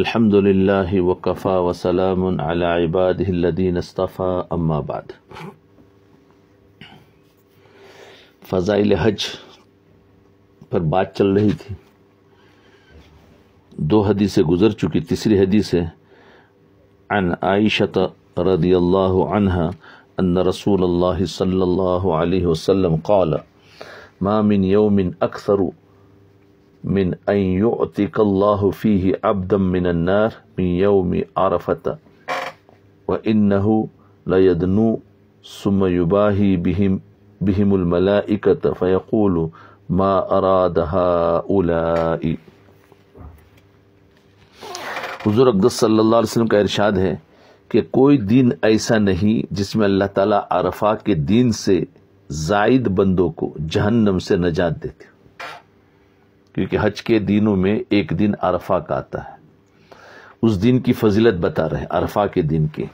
अल्हम्दुलिल्लाहि वकफ़ा वसलाम अला इबादिल्लदीन अस्तफ़ा अम्माबाद फ़ज़ाइल हज पर बात चल रही थी दो हदीसें गुजर चुकी तीसरी हदीस है अन आयशत रदी अन रसूल अल्लाह सल्लल्लाहु अलैहि वसल्लम क़ाल मा من أن يعطيك الله فيه عبدا من النار من يوم عرفة وإنه لا يدنو ثم يباهي بهم بهم الملائكة فيقول ما أراد هؤلاء हुजूर अकदस सल्लल्लाहु अलैहि वसल्लम का इरशाद है कि कोई दिन ऐसा नहीं जिसमें अल्लाह ताला अरफा के दिन से जायद बंदों को जहन्नम से नजात देते क्योंकि हज के दिनों में एक दिन अरफा का आता है उस दिन की फजीलत बता रहे हैं अरफा के दिन की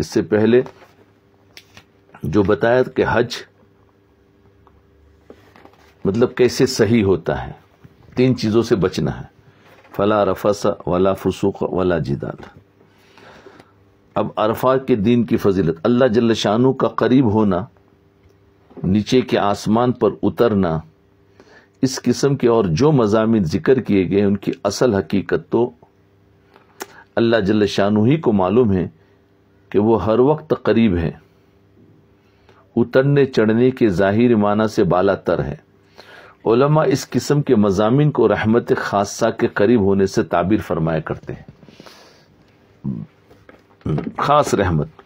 इससे पहले जो बताया कि हज मतलब कैसे सही होता है तीन चीज़ों से बचना है फला रफसा वला फसूक वला जिदाल अब अरफा के दिन की फजीलत अल्लाह जल्ल शानू का करीब होना नीचे के आसमान पर उतरना इस किस्म के और जो मजामी जिक्र किए गए उनकी असल हकीकत तो अल्लाह जल शाह ही को मालूम है कि वो हर वक्त करीब है उतरने चढ़ने के ज़ाहिर माना से बाला तर है ओलमा इस किस्म के मजामी को रहमत खासा के करीब होने से ताबीर फरमाया करते हैं खास रहमत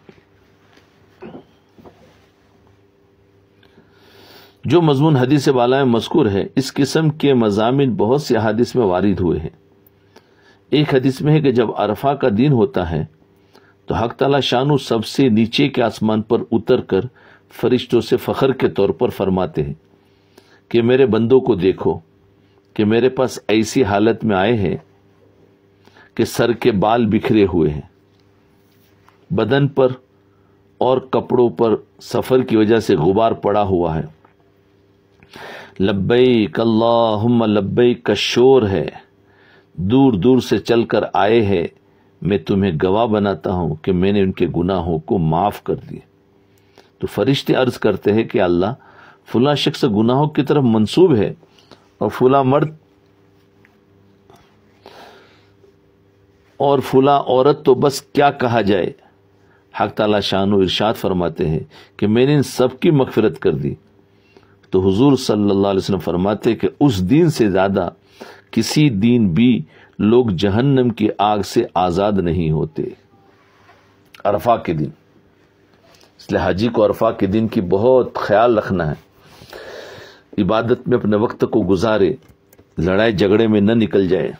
जो मजमून हदीस वाला मस्कूर है इस किस्म के मजामिन बहुत से हदीस में वारिद हुए हैं एक हदीस में है कि जब अरफा का दिन होता है तो हक तला शानु सबसे नीचे के आसमान पर उतर कर फरिश्तों से फ़खर के तौर पर फरमाते हैं कि मेरे बंदों को देखो कि मेरे पास ऐसी हालत में आए हैं कि सर के बाल बिखरे हुए हैं बदन पर और कपड़ों पर सफ़र की वजह से गुबार पड़ा हुआ है लब्बई कल्ला लब्बई का शोर है दूर दूर से चलकर आए हैं मैं तुम्हें गवाह बनाता हूं कि मैंने उनके गुनाहों को माफ़ कर दिए तो फरिश्ते अर्ज करते हैं कि अल्लाह फुला शख्स गुनाहों की तरफ मंसूब है और फुला मर्द और फुला औरत तो बस क्या कहा जाए हक तला शान इरशाद फरमाते हैं कि मैंने इन सबकी मफफरत कर दी तो हुजूर सल्लल्लाहु अलैहि वसल्लम फरमाते कि उस दिन से ज़्यादा किसी दिन भी लोग जहन्नम की आग से आज़ाद नहीं होते अरफा के दिन इसलिए हाजी को अरफा के दिन की बहुत ख्याल रखना है इबादत में अपने वक्त को गुजारे लड़ाई झगड़े में न निकल जाए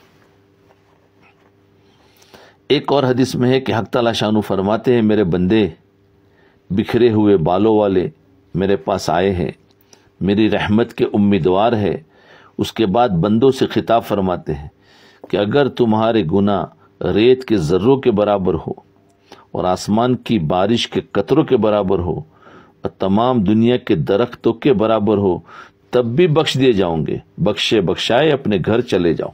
एक और हदीस में है कि हक तला शानू फरमाते हैं मेरे बंदे बिखरे हुए बालों वाले मेरे पास आए हैं मेरी रहमत के उम्मीदवार है उसके बाद बंदों से खिताब फरमाते हैं कि अगर तुम्हारे गुना रेत के ज़र्रों के बराबर हो और आसमान की बारिश के कतरों के बराबर हो और तमाम दुनिया के दरख्तों के बराबर हो तब भी बख्श दिए जाओगे बख्शे बख्शाए अपने घर चले जाओ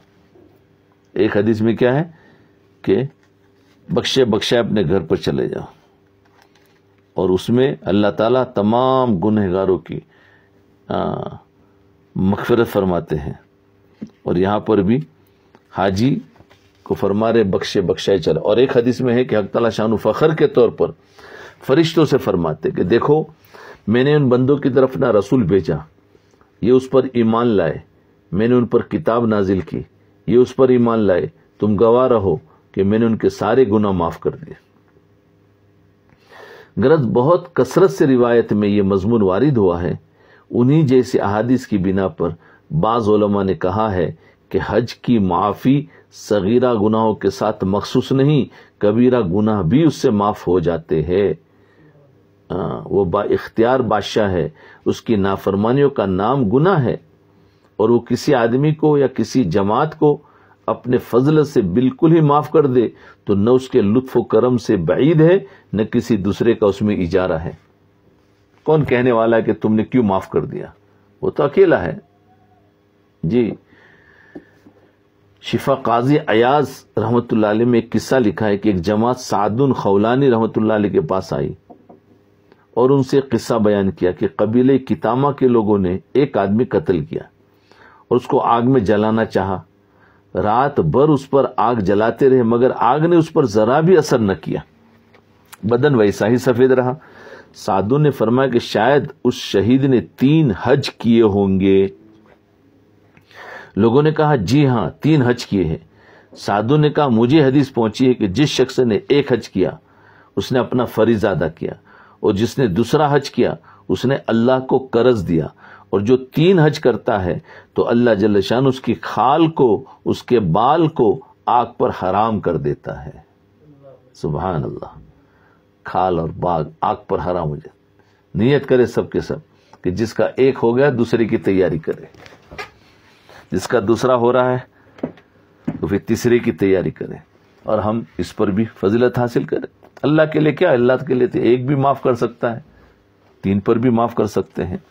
एक हदीस में क्या है कि बख्शे बख्शाए अपने घर पर चले जाओ और उसमें अल्लाह ताला तमाम गुनहगारों की मकफरत फरमाते हैं और यहाँ पर भी हाजी को फरमा रहे बख्शे बख्शाए चले और एक हदीस में है कि हक तला शाह फ़खर के तौर पर फरिश्तों से फरमाते कि देखो मैंने उन बंदों की तरफ ना रसूल भेजा ये उस पर ईमान लाए मैंने उन पर किताब नाजिल की ये उस पर ईमान लाए तुम गवा रहो कि मैंने उनके सारे गुना माफ़ कर दिए गरज बहुत कसरत से रिवायत में यह मजमून वारिद हुआ है उन्हीं जैसी अहादिस की बिना पर बाजा ने कहा है कि हज की माफ़ी सगीरा गुनाहों के साथ मखसूस नहीं कबीरा गुनाह भी उससे माफ़ हो जाते हैं वो बाख्तियार बादशाह है उसकी नाफरमानियों का नाम गुना है और वो किसी आदमी को या किसी जमात को अपने फजल से बिल्कुल ही माफ़ कर दे तो न उसके लुत्फ करम से बैद है न किसी दूसरे का उसमें इजारा है कौन कहने वाला है कि तुमने क्यों माफ कर दिया वो तो अकेला है जी शिफा काजी अयाज रहमत में एक किस्सा लिखा है कि एक जमात सादुन खौलानी रहमत के पास आई और उनसे किस्सा बयान किया कि कबीले कितामा के लोगों ने एक आदमी कत्ल किया और उसको आग में जलाना चाहा रात भर उस पर आग जलाते रहे मगर आग ने उस पर जरा भी असर न किया बदन वैसा ही सफेद रहा साधु ने फरमाया कि शायद उस शहीद ने तीन हज किए होंगे लोगों ने कहा जी हाँ तीन हज किए हैं साधु ने कहा मुझे हदीस पहुंची है कि जिस शख्स ने एक हज किया उसने अपना फर्ज अदा किया और जिसने दूसरा हज किया उसने अल्लाह को कर्ज दिया और जो तीन हज करता है तो अल्लाह जल्लशान उसकी खाल को उसके बाल को आग पर हराम कर देता है सुबहान अल्लाह खाल और बाग आग पर हरा हो जाए नियत करे सबके सब कि जिसका एक हो गया दूसरे की तैयारी करे जिसका दूसरा हो रहा है तो फिर तीसरे की तैयारी करें और हम इस पर भी फजीलत हासिल करें अल्लाह के लिए क्या अल्लाह के लिए तो एक भी माफ़ कर सकता है तीन पर भी माफ़ कर सकते हैं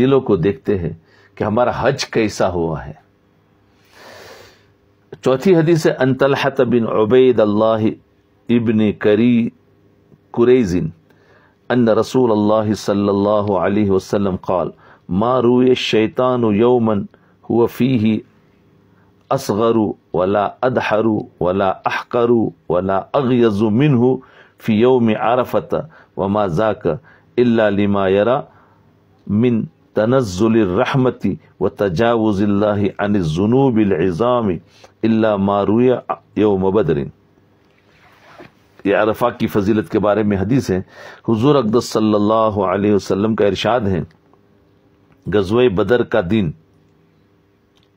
दिलों को देखते हैं कि हमारा हज कैसा हुआ है चौथी हदीस है अनतलहत बिन उबैद अल्लाह इबन करी कुरैज़ अन रसूल अल्लाह सल्लल्लाहु अलैहि वसल्लम काल मा रूय शैतान यौमन हुआ फ़ीही असगरु वला अदहरु वला अहकरु वला अगयज़ु मिनहु फ़ी यौम आरफत वमा जाक इल्ला लिमा यरा मिन तनज़ुल रहमति व तजावज़ अनिलजुनूबिलज़ाम इल्ला मारुया यौम बदरिन ये अरफा की फजीलत के बारे में हदीस है हुजूर अकदस सल्लल्लाहु अलैहि वसल्लम का इरशाद है गजवे बदर का दिन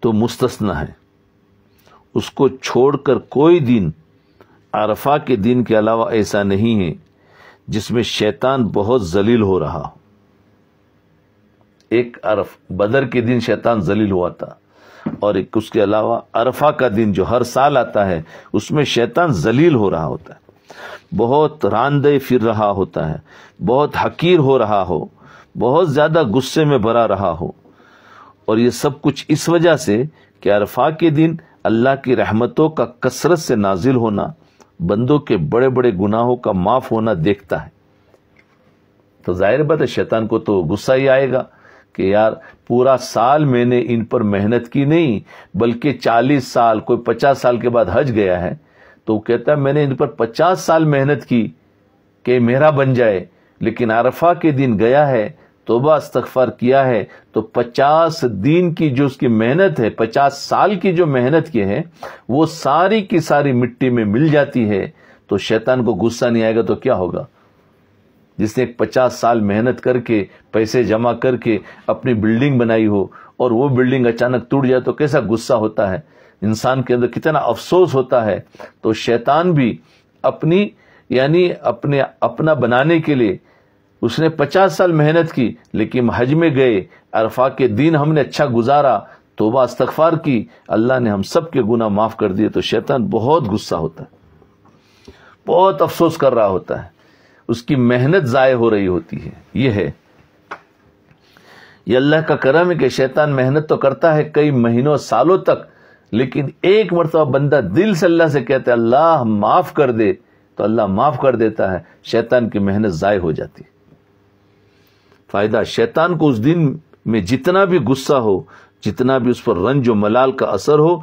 तो मुस्तना है उसको छोड़कर कोई दिन अरफा के दिन के अलावा ऐसा नहीं है जिसमें शैतान बहुत जलील हो रहा हो एक अरफ बदर के दिन शैतान जलील हुआ था और एक उसके अलावा अरफा का दिन जो हर साल आता है उसमें शैतान जलील हो रहा होता है बहुत रानदे फिर रहा होता है बहुत हकीर हो रहा हो बहुत ज़्यादा गुस्से में भरा रहा हो और ये सब कुछ इस वजह से कि अरफा के दिन अल्लाह की रहमतों का कसरत से नाजिल होना बंदों के बड़े बड़े गुनाहों का माफ होना देखता है तो जाहिर बात है शैतान को तो गुस्सा ही आएगा कि यार पूरा साल मैंने इन पर मेहनत की नहीं बल्कि 40 साल कोई 50 साल के बाद हज गया है तो कहता है मैंने इन पर पचास साल मेहनत की कि मेरा बन जाए लेकिन आरफा के दिन गया है तोबा इस्तफार किया है तो पचास दिन की जो उसकी मेहनत है पचास साल की जो मेहनत की है वो सारी की सारी मिट्टी में मिल जाती है तो शैतान को गुस्सा नहीं आएगा तो क्या होगा जिसने पचास साल मेहनत करके पैसे जमा करके अपनी बिल्डिंग बनाई हो और वो बिल्डिंग अचानक टूट जाए तो कैसा गुस्सा होता है इंसान के अंदर कितना अफसोस होता है तो शैतान भी अपनी यानी अपने अपना बनाने के लिए उसने पचास साल मेहनत की लेकिन हज में गए अरफा के दिन हमने अच्छा गुजारा तोबा अस्तफार की अल्लाह ने हम सब के गुना माफ़ कर दिए तो शैतान बहुत गुस्सा होता है बहुत अफसोस कर रहा होता है उसकी मेहनत ज़ाय हो रही होती है यह है ये अल्लाह का करम है कि शैतान मेहनत तो करता है कई महीनों सालों तक लेकिन एक मरतबा बंदा दिल से अल्लाह से कहता है अल्लाह माफ कर दे तो अल्लाह माफ कर देता है शैतान की मेहनत ज़ाय हो जाती फायदा शैतान को उस दिन में जितना भी गुस्सा हो जितना भी उस पर रंज व मलाल का असर हो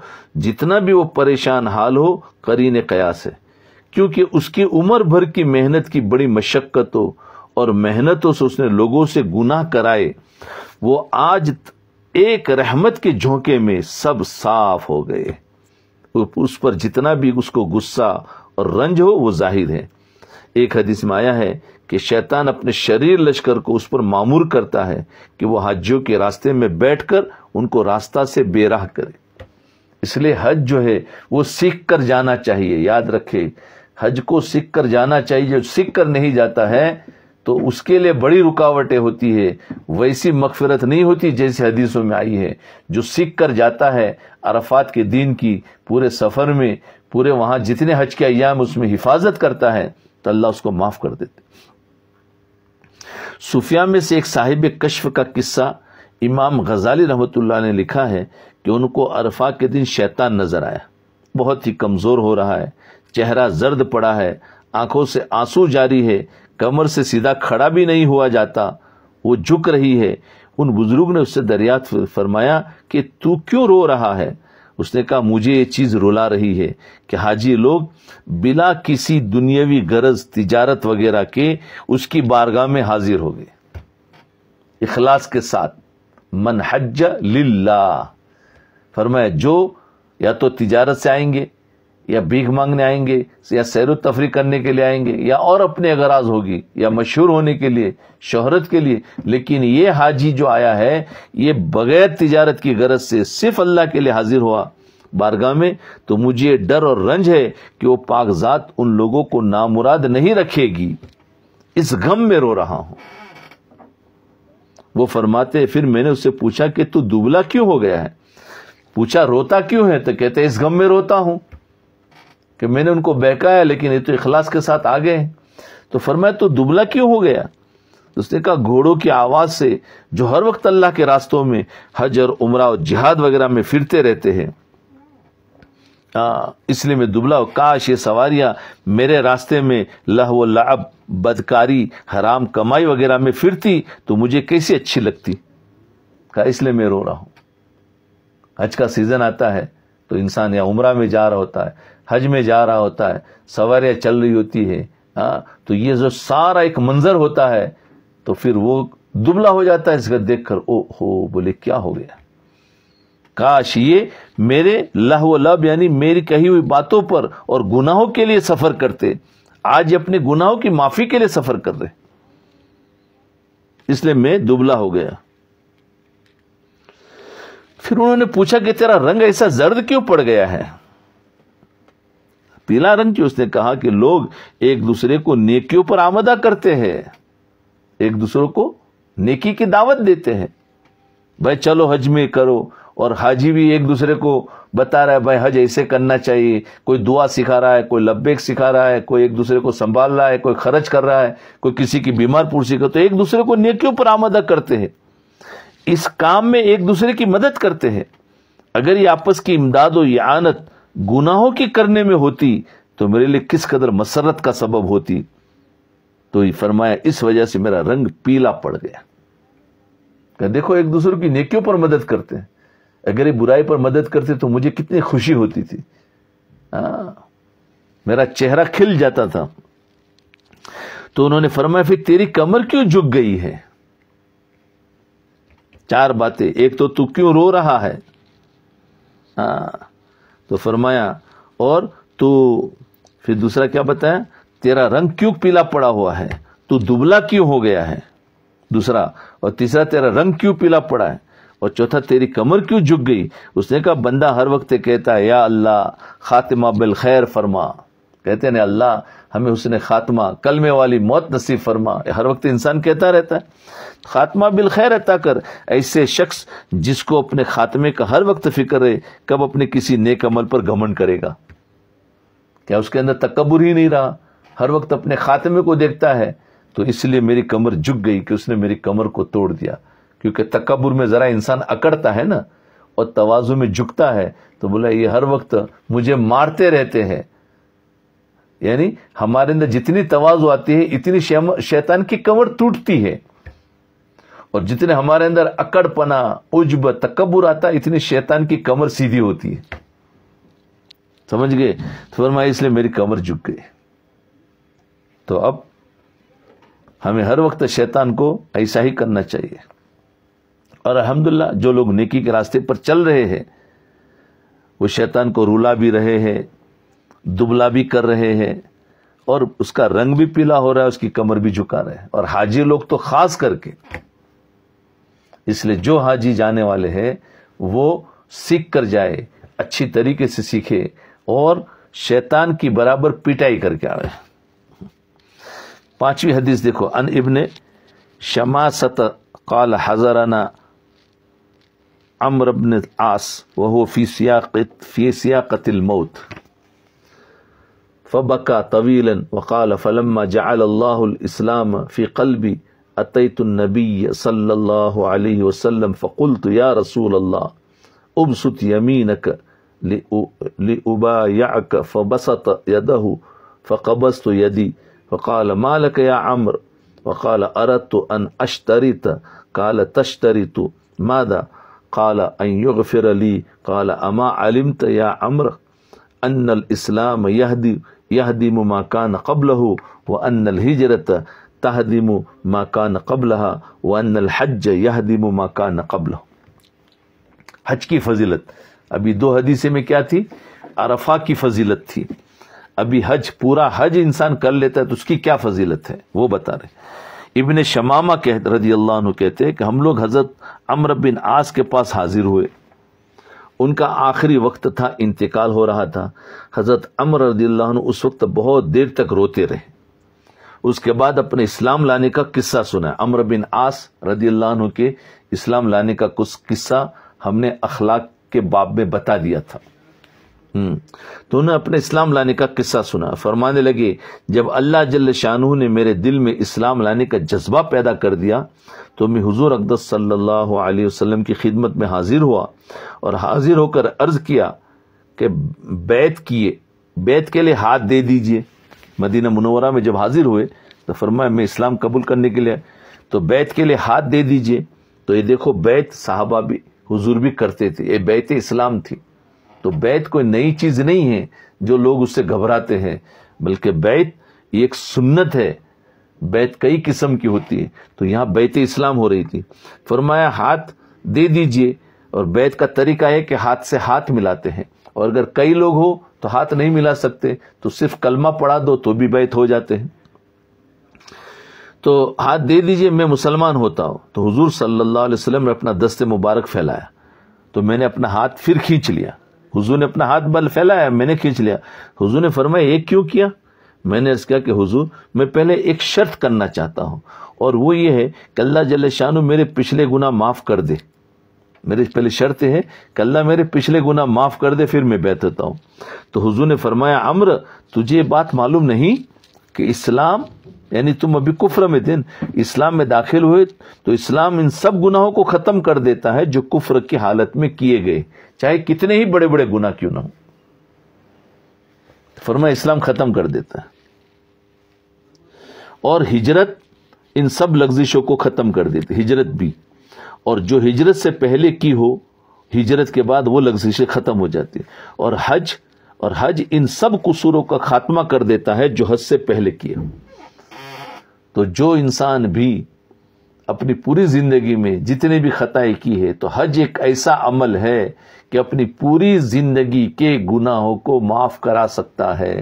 जितना भी वो परेशान हाल हो करीन कयास है क्योंकि उसकी उम्र भर की मेहनत की बड़ी मशक्क़तों और मेहनतों से उसने लोगों से गुनाह कराए वो आज एक रहमत के झोंके में सब साफ हो गए उस पर जितना भी उसको गुस्सा और रंज हो वो जाहिर है एक हदीस में आया है कि शैतान अपने शरीर लश्कर को उस पर मामूर करता है कि वो हजों के रास्ते में बैठकर उनको रास्ता से बेराह करे इसलिए हज जो है वो सीख कर जाना चाहिए याद रखे हज को सीख कर जाना चाहिए जो सीख कर नहीं जाता है तो उसके लिए बड़ी रुकावटें होती है वैसी मकफरत नहीं होती जैसे हदीसों में आई है जो सीख कर जाता है अरफात के दिन की पूरे सफ़र में पूरे वहां जितने हज के अयाम उसमें हिफाजत करता है तो अल्लाह उसको माफ़ कर देते सूफिया में से एक साहिब कश्फ का किस्सा इमाम गजाली रहमत ने लिखा है कि उनको अरफा के दिन शैतान नज़र आया बहुत ही कमज़ोर हो रहा है चेहरा जर्द पड़ा है आंखों से आंसू जारी है कमर से सीधा खड़ा भी नहीं हुआ जाता वो झुक रही है उन बुजुर्ग ने उससे दरियात फरमाया कि तू क्यों रो रहा है उसने कहा मुझे ये चीज़ रुला रही है कि हाजी लोग बिना किसी दुनियावी गरज तिजारत वगैरह के उसकी बारगाह में हाजिर हो गए इखलास के साथ मनहज लिल्ला फरमाया जो या तो तिजारत से आएंगे या भीख मांगने आएंगे या सैर तफरी करने के लिए आएंगे या और अपने अगराज होगी या मशहूर होने के लिए शोहरत के लिए लेकिन ये हाजी जो आया है ये बगैर तिजारत की गरज से सिर्फ अल्लाह के लिए हाजिर हुआ बारगाह में तो मुझे डर और रंज है कि वो पागजात उन लोगों को नामुराद नहीं रखेगी इस गम में रो रहा हूं वो फरमाते फिर मैंने उससे पूछा कि तू दुबला क्यों हो गया है पूछा रोता क्यों है तो कहते इस गम में रोता हूं कि मैंने उनको बहकाया लेकिन ये तो इखलास के साथ आ गए तो फरमाया तो दुबला क्यों हो गया तो उसने कहा घोड़ों की आवाज़ से जो हर वक्त अल्लाह के रास्तों में हज और उमरा और जिहाद वगैरह में फिरते रहते हैं हाँ, इसलिए मैं दुबला काश ये सवारियां मेरे रास्ते में लह व लाभ बदकारी हराम कमाई वगैरह में फिरती तो मुझे कैसी अच्छी लगती का इसलिए मैं रो रहा हूं हज का सीज़न आता है तो इंसान या उमरा में जा रहा होता है हज में जा रहा होता है सवारियां चल रही होती है आ, हाँ, तो ये जो सारा एक मंजर होता है तो फिर वो दुबला हो जाता है इसका देखकर ओ हो बोले क्या हो गया काश ये मेरे लह व लब यानी मेरी कही हुई बातों पर और गुनाहों के लिए सफर करते आज अपने गुनाहों की माफी के लिए सफर कर रहे इसलिए मैं दुबला हो गया फिर उन्होंने पूछा कि तेरा रंग ऐसा जर्द क्यों पड़ गया है पीला रंग की उसने कहा कि लोग एक दूसरे को नेकियों पर आमदा करते हैं एक दूसरे को नेकी की दावत देते हैं भाई चलो हज में करो और हाजी भी एक दूसरे को बता रहा है भाई हज ऐसे करना चाहिए कोई दुआ सिखा रहा है कोई लब्बेक सिखा रहा है कोई एक दूसरे को संभाल रहा है कोई खर्च कर रहा है कोई किसी की बीमार पुरसी कर तो एक दूसरे को नेकियों पर आमदा करते हैं इस काम में एक दूसरे की मदद करते हैं अगर ये आपस की इमदाद और यानत गुनाहों की करने में होती तो मेरे लिए किस कदर मसरत का सबब होती तो ये फरमाया इस वजह से मेरा रंग पीला पड़ गया क्या देखो एक दूसरे की नेकियों पर मदद करते हैं अगर ये बुराई पर मदद करते तो मुझे कितनी खुशी होती थी आ, हाँ, मेरा चेहरा खिल जाता था तो उन्होंने फरमाया फिर तेरी कमर क्यों झुक गई है चार बातें एक तो तू क्यों रो रहा है आ, हाँ, तो फरमाया और तू फिर दूसरा क्या बताया तेरा रंग क्यों पीला पड़ा हुआ है तू दुबला क्यों हो गया है दूसरा और तीसरा तेरा रंग क्यों पीला पड़ा है और चौथा तेरी कमर क्यों झुक गई उसने कहा बंदा हर वक्त कहता है या अल्लाह खातिमा बिल खैर फरमा कहते हैं अल्लाह हमें उसने खात्मा कलमे वाली मौत नसीब फरमा हर वक्त इंसान कहता रहता है खात्मा बिल खैर अता कर ऐसे शख्स जिसको अपने खात्मे का हर वक्त फिक्र है कब अपने किसी नेक अमल पर गमन करेगा क्या उसके अंदर तकबर ही नहीं रहा हर वक्त अपने खात्मे को देखता है तो इसलिए मेरी कमर झुक गई कि उसने मेरी कमर को तोड़ दिया क्योंकि तकबर में ज़रा इंसान अकड़ता है ना और तवाजु में झुकता है तो बोला ये हर वक्त मुझे मारते रहते हैं यानी हमारे अंदर जितनी तवाजु आती है इतनी शैतान की कमर टूटती है और जितने हमारे अंदर अकड़पना उजब तकबर आता इतनी शैतान की कमर सीधी होती है समझ गए तो फरमाया इसलिए मेरी कमर झुक गई तो अब हमें हर वक्त शैतान को ऐसा ही करना चाहिए और अल्हम्दुलिल्लाह जो लोग नेकी के रास्ते पर चल रहे हैं वो शैतान को रुला भी रहे हैं दुबला भी कर रहे हैं और उसका रंग भी पीला हो रहा है उसकी कमर भी झुका रहे हैं और हाजी लोग तो खास करके इसलिए जो हाजी जाने वाले हैं वो सीख कर जाए अच्छी तरीके से सीखे और शैतान की बराबर पिटाई करके आए पांचवी हदीस देखो अन इबन सत काल हजराना अम्र अब्न आस वह फी सियाकत कतिल मौत فبكى طويلا وقال فلما جعل الله الإسلام في قلبي أتيت النبي صلى الله عليه وسلم فقلت يا رسول الله أبسط يمينك لأبايعك فبسط يده فقبست يدي فقال ما لك يا عمرو وقال أردت أن أشتريت قال تشتريت ماذا قال أن يغفر لي قال أما علمت يا عمرو أن الإسلام يهدي यहदीम माकान कबल हो व अनल हिजरत तहदीम माकान कबल व अनल हज यहदीम माकान कबल हज की फजीलत अभी दो हदीसे में क्या थी अरफा की फजीलत थी अभी हज पूरा हज इंसान कर लेता है तो उसकी क्या फजीलत है वो बता रहे इबन शमामा कह रजी अल्लाह कहते हैं कि हम लोग हजरत अमर बिन आस के पास हाजिर हुए उनका आखिरी वक्त था इंतकाल हो रहा था हज़रत अमर रदील्ला उस वक्त बहुत देर तक रोते रहे उसके बाद अपने इस्लाम लाने का किस्सा सुना अमर बिन आस रदील्ला के इस्लाम लाने का कुछ किस्सा हमने अखलाक के बाब में बता दिया था हम्म। तो उन्हें अपने इस्लाम लाने का किस्सा सुना फरमाने लगे जब अल्लाह जल्ल शाह ने मेरे दिल में इस्लाम लाने का जज्बा पैदा कर दिया तो मैं हुजूर अकदस सल्लल्लाहु अलैहि वसल्लम की खिदमत में हाजिर हुआ और हाजिर होकर अर्ज किया कि बैत किए बैत के लिए हाथ दे दीजिए मदीना मुनवरा में जब हाजिर हुए तो फरमाया मैं इस्लाम कबूल करने के लिए तो बैत के लिए हाथ दे दीजिए तो ये देखो बैत साहबा भी हुजूर भी करते थे ये बैत इस्लाम थी तो बैत कोई नई चीज नहीं है जो लोग उससे घबराते हैं बल्कि बैत ये एक सुन्नत है बैत कई किस्म की होती है तो यहाँ बैत इस्लाम हो रही थी फरमाया हाथ दे दीजिए और बैत का तरीका है कि हाथ से हाथ मिलाते हैं और अगर कई लोग हो तो हाथ नहीं मिला सकते तो सिर्फ कलमा पढ़ा दो तो भी बैत हो जाते हैं तो हाथ दे दीजिए मैं मुसलमान होता हूं तो हुजूर सल्लल्लाहु अलैहि वसल्लम ने अपना दस्ते मुबारक फैलाया तो मैंने अपना हाथ फिर खींच लिया हुजूर ने अपना हाथ बल फैलाया मैंने खींच लिया हुजूर ने फरमाया ये क्यों किया मैंने इस कहा कि हुजूर मैं पहले एक शर्त करना चाहता हूँ और वो ये है कि अल्लाह जल शाह मेरे पिछले गुना माफ़ कर दे मेरी पहले शर्त है कि अल्लाह मेरे पिछले गुना माफ़ कर दे फिर मैं बैठता हूं हूँ तो हुजूर ने फरमाया अम्र तुझे ये बात मालूम नहीं कि इस्लाम यानी तुम अभी कुफर में थे इस्लाम में दाखिल हुए तो इस्लाम इन सब गुनाहों को ख़त्म कर देता है जो कुफर की हालत में किए गए चाहे कितने ही बड़े बड़े गुना क्यों ना हो तो फरमा इस्लाम ख़त्म कर देता है और हिजरत इन सब लग्जिशों को ख़त्म कर देती हिजरत भी और जो हिजरत से पहले की हो हिजरत के बाद वो लग्जिशें ख़त्म हो जाती और हज और हज इन सब कसूरों का खात्मा कर देता है जो हज से पहले किए हो तो जो इंसान भी अपनी पूरी जिंदगी में जितने भी खताएं की है तो हज एक ऐसा अमल है कि अपनी पूरी जिंदगी के गुनाहों को माफ करा सकता है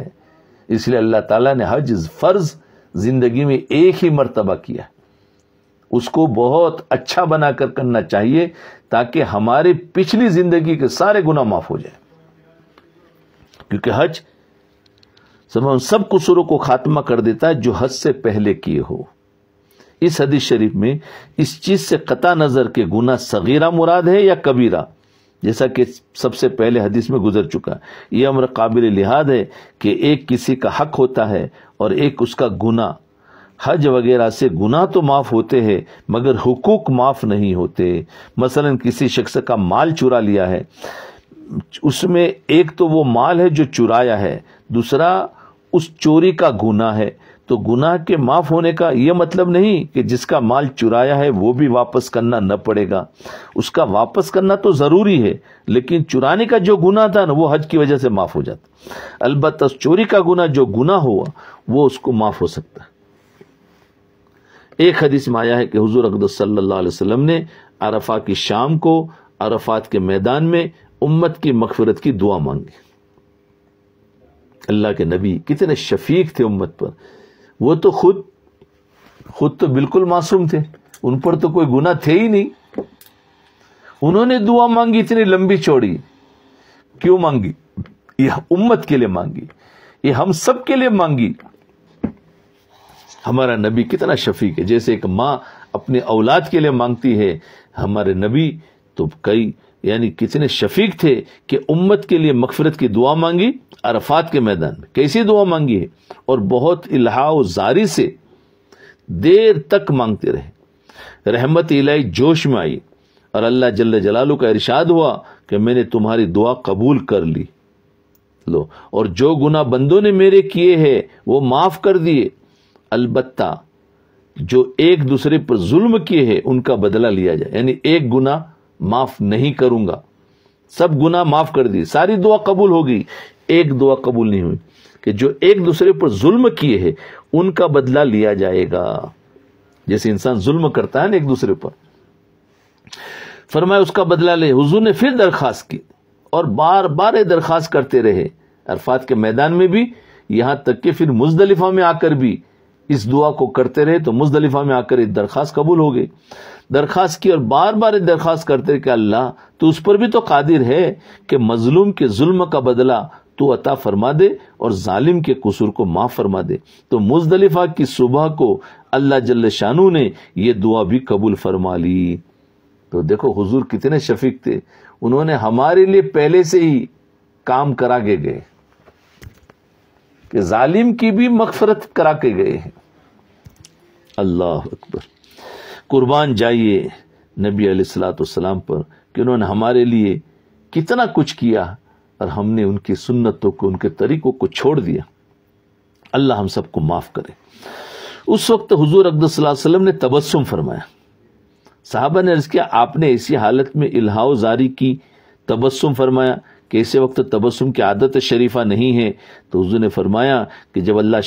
इसलिए अल्लाह ताला ने हज फर्ज जिंदगी में एक ही मर्तबा किया उसको बहुत अच्छा बनाकर करना चाहिए ताकि हमारे पिछली जिंदगी के सारे गुना माफ हो जाए क्योंकि हज समय उन सब कुसुरों को खात्मा कर देता है जो हज से पहले किए हो इस हदीस शरीफ में इस चीज से कता नजर के गुना सगीरा मुराद है या कबीरा जैसा कि सबसे पहले हदीस में गुजर चुका यह अम्र काबिल लिहाज है कि एक किसी का हक होता है और एक उसका गुना हज वगैरह से गुना तो माफ़ होते हैं मगर हुकूक माफ़ नहीं होते मसलन किसी शख्स का माल चुरा लिया है उसमें एक तो वो माल है जो चुराया है दूसरा उस चोरी का गुना है तो गुना के माफ होने का यह मतलब नहीं कि जिसका माल चुराया है वो भी वापस करना न पड़ेगा उसका वापस करना तो जरूरी है लेकिन चुराने का जो गुना था ना वो हज की वजह से माफ हो जाता अलबत्त चोरी का गुना जो गुना हुआ वो उसको माफ हो सकता है एक हदीस में आया है कि हजूर अकदस ने अरफा की शाम को अरफात के मैदान में उम्मत की मकफरत की दुआ मांगी अल्लाह के नबी कितने शफीक थे उम्मत पर वो तो खुद खुद तो बिल्कुल मासूम थे उन पर तो कोई गुना थे ही नहीं उन्होंने दुआ मांगी इतनी लंबी चौड़ी क्यों मांगी ये उम्मत के लिए मांगी ये हम सब के लिए मांगी हमारा नबी कितना शफीक है जैसे एक माँ अपने औलाद के लिए मांगती है हमारे नबी तो कई यानी कितने शफीक थे कि उम्मत के लिए मकफरत की दुआ मांगी अरफात के मैदान में कैसी दुआ मांगी है और बहुत इलाहा जारी से देर तक मांगते रहे रहमत इलाई जोश में आई और अल्लाह जल्ल जलालू का इरशाद हुआ कि मैंने तुम्हारी दुआ कबूल कर ली लो और जो गुना बंदों ने मेरे किए हैं वो माफ़ कर दिए अलबत्ता जो एक दूसरे पर जुल्म किए हैं उनका बदला लिया जाए यानी एक गुना माफ नहीं करूंगा सब गुना माफ कर दी सारी दुआ कबूल होगी एक दुआ कबूल नहीं हुई कि जो एक दूसरे पर जुल्म किए हैं उनका बदला लिया जाएगा जैसे इंसान जुल्म करता है ना एक दूसरे पर फरमाए उसका बदला ले हुजूर ने फिर दरखास्त की और बार बार ये दरखास्त करते रहे अरफात के मैदान में भी यहां तक कि फिर मुजदलिफा में आकर भी इस दुआ को करते रहे तो मुजदलिफा में आकर ये दरखास्त कबूल हो गई दरख्वास्त की और बार बार दरख्वास्त करते कि अल्लाह तो उस पर भी तो कादिर है कि मजलूम के जुल्म का बदला तू अता फरमा दे और जालिम के कसूर को माफ़ फरमा दे तो मुजदलिफा की सुबह को अल्लाह जल्ल शानू ने यह दुआ भी कबूल फरमा ली तो देखो हुजूर कितने शफीक थे उन्होंने हमारे लिए पहले से ही काम करा के गए कि जालिम की भी मकफरत करा के गए हैं अल्लाह अकबर कुर्बान जाइए नबी अलैहिस्सलाम पर कि उन्होंने हमारे लिए कितना कुछ किया और हमने उनकी सुन्नतों को उनके तरीकों को छोड़ दिया अल्लाह हम सबको माफ़ करे उस वक्त हजूर अब्दुल्सम ने तबस्सुम फरमाया साहबा ने अर्ज किया आपने इसी हालत में इल्हाव जारी की तबस्सुम फरमाया कि इस वक्त तबसुम की आदत शरीफा नहीं है तो हजू ने फरमाया कि जब अल्लाह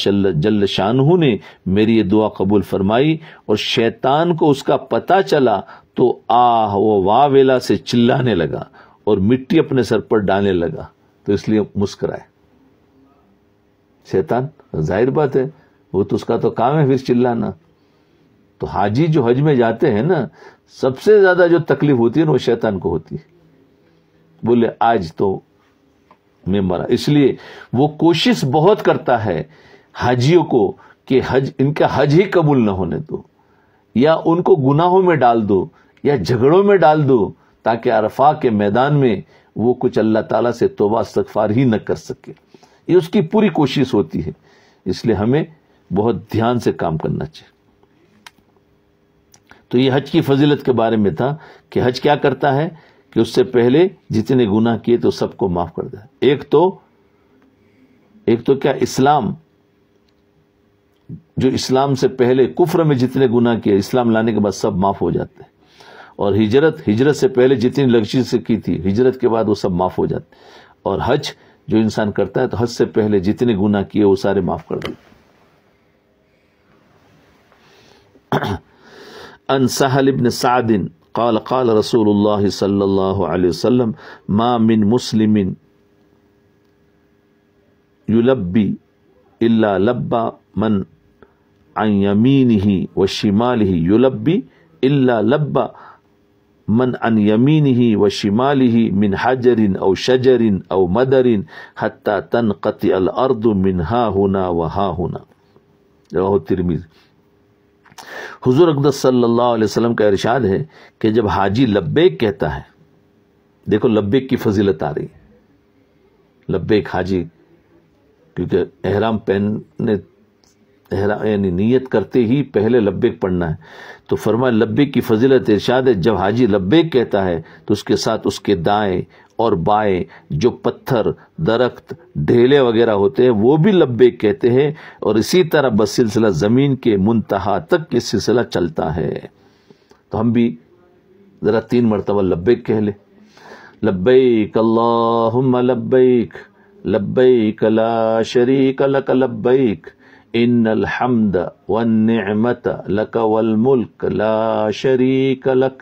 जल्ल शाहू ने मेरी ये दुआ कबूल फरमाई और शैतान को उसका पता चला तो आह वो वाह वेला से चिल्लाने लगा और मिट्टी अपने सर पर डालने लगा तो इसलिए मुस्कराए शैतान जाहिर बात है वो तो उसका तो काम है फिर चिल्लाना तो हाजी जो हज में जाते हैं ना सबसे ज्यादा जो तकलीफ होती है ना वो शैतान को होती है बोले आज तो मैं मरा इसलिए वो कोशिश बहुत करता है हजियों को कि हज इनका हज ही कबूल ना होने दो या उनको गुनाहों में डाल दो या झगड़ों में डाल दो ताकि अरफा के मैदान में वो कुछ अल्लाह ताला से तोबा सकफार ही न कर सके ये उसकी पूरी कोशिश होती है इसलिए हमें बहुत ध्यान से काम करना चाहिए तो ये हज की फजीलत के बारे में था कि हज क्या करता है कि उससे पहले जितने गुनाह किए तो सबको माफ कर दे एक तो एक तो क्या इस्लाम जो इस्लाम से पहले कुफ्र में जितने गुनाह किए इस्लाम लाने के बाद सब माफ हो जाते हैं और हिजरत हिजरत से पहले जितनी लक्ष्य से की थी हिजरत के बाद वो सब माफ हो जाते और हज जो इंसान करता है तो हज से पहले जितने गुनाह किए वो सारे माफ कर देते अन ने सादिन قال قال رسول الله صلى الله عليه وسلم ما من مسلم يلبي إلا لبى من عن يمينه وشماله يلبي إلا لبى من عن يمينه وشماله من حجر أو شجر أو مدر حتى تنقطع الأرض من ها هنا وها هنا رواه الترمذي हुजूर अकदस सल्लल्लाहु अलैहि वसल्लम का इरशाद है कि जब हाजी लब्बेक कहता है देखो लब्बेक की फजीलत आ रही है लब्बेक हाजी क्योंकि एहराम पहनने एहराम यानी नीयत करते ही पहले लब्बेक पढ़ना है तो फरमाए लब्बेक की फजीलत इरशाद है जब हाजी लब्बेक कहता है तो उसके साथ उसके दाएं और बाएं जो पत्थर दरख्त ढेले वगैरह होते हैं वो भी लब्बे कहते हैं और इसी तरह बस सिलसिला ज़मीन के मुंतहा तक ये सिलसिला चलता है तो हम भी ज़रा तीन मरतबा लब्बे कह लें लब्बैक अल्लाहुम्मा लब्बैक लब्बैक ला शरीक लक लब्बैक इन्नल हमद वन निमत लक वल मुल्क ला शरीक लक